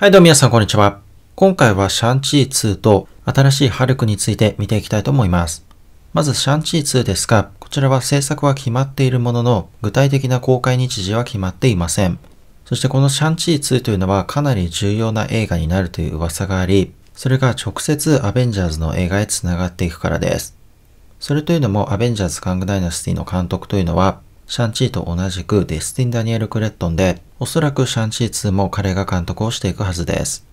はいどうも皆さんこんにちは。今回はシャンチー2と新しいハルクについて見ていきたいと思います。まずシャンチー2ですが、こちらは制作は決まっているものの、具体的な公開日時は決まっていません。そしてこのシャンチー2というのはかなり重要な映画になるという噂があり、それが直接アベンジャーズの映画へ繋がっていくからです。それというのもアベンジャーズ・カング・ダイナスティの監督というのは、シャンチーと同じくデスティン・ダニエル・クレットンで、おそらくシャンチー2も彼が監督をしていくはずです。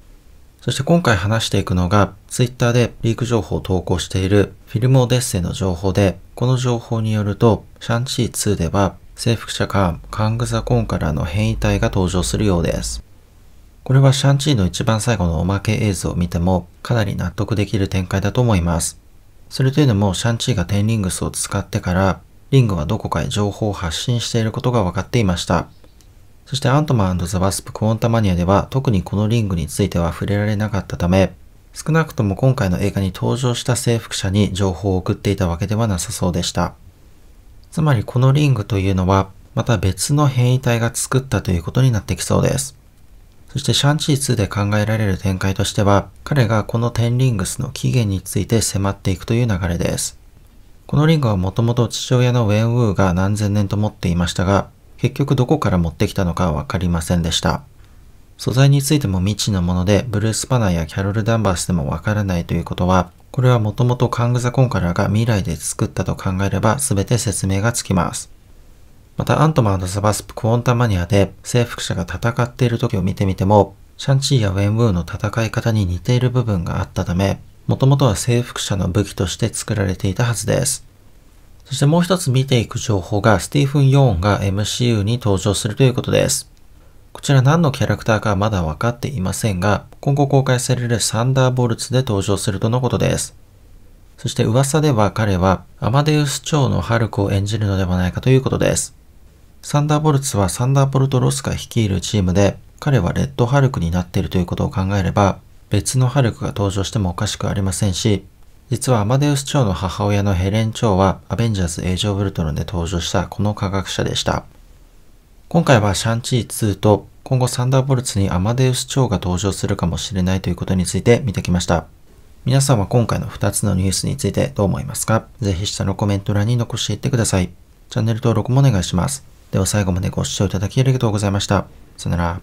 そして今回話していくのが、ツイッターでリーク情報を投稿しているフィルムオデッセイの情報で、この情報によると、シャンチー2では征服者間カングザコンからの変異体が登場するようです。これはシャンチーの一番最後のおまけ映像を見てもかなり納得できる展開だと思います。それというのもシャンチーがテンリングスを使ってからリングはどこかへ情報を発信していることが分かっていました。そしてアントマンザ・ワスプ・クォンタマニアでは特にこのリングについては触れられなかったため、少なくとも今回の映画に登場した征服者に情報を送っていたわけではなさそうでした。つまりこのリングというのは、また別の変異体が作ったということになってきそうです。そしてシャンチー2で考えられる展開としては、彼がこのテンリングスの起源について迫っていくという流れです。このリングはもともと父親のウェンウーが何千年と持っていましたが、結局どこから持ってきたのかわかりませんでした。素材についても未知のもので、ブルース・パナーやキャロル・ダンバースでもわからないということは、これはもともとカングザ・コンカラーが未来で作ったと考えれば全て説明がつきます。また、アントマンとサバスプ・クォンタマニアで征服者が戦っている時を見てみても、シャンチーやウェンウーの戦い方に似ている部分があったため、もともとは征服者の武器として作られていたはずです。そしてもう一つ見ていく情報が、スティーフン・ヨーンが MCU に登場するということです。こちら何のキャラクターかまだ分かっていませんが、今後公開されるサンダーボルツで登場するとのことです。そして噂では彼はアマデウス長のハルクを演じるのではないかということです。サンダーボルツはサンダーボルト・ロスが率いるチームで、彼はレッドハルクになっているということを考えれば、別のハルクが登場してもおかしくありませんし、実はアマデウス蝶の母親のヘレン・蝶はアベンジャーズ・エイジ・オブ・ルトロンで登場したこの科学者でした。今回はシャンチー2と今後サンダーボルツにアマデウス・蝶が登場するかもしれないということについて見てきました。皆さんは今回の2つのニュースについてどう思いますかぜひ下のコメント欄に残していってください。チャンネル登録もお願いします。では最後までご視聴いただきありがとうございました。さよなら。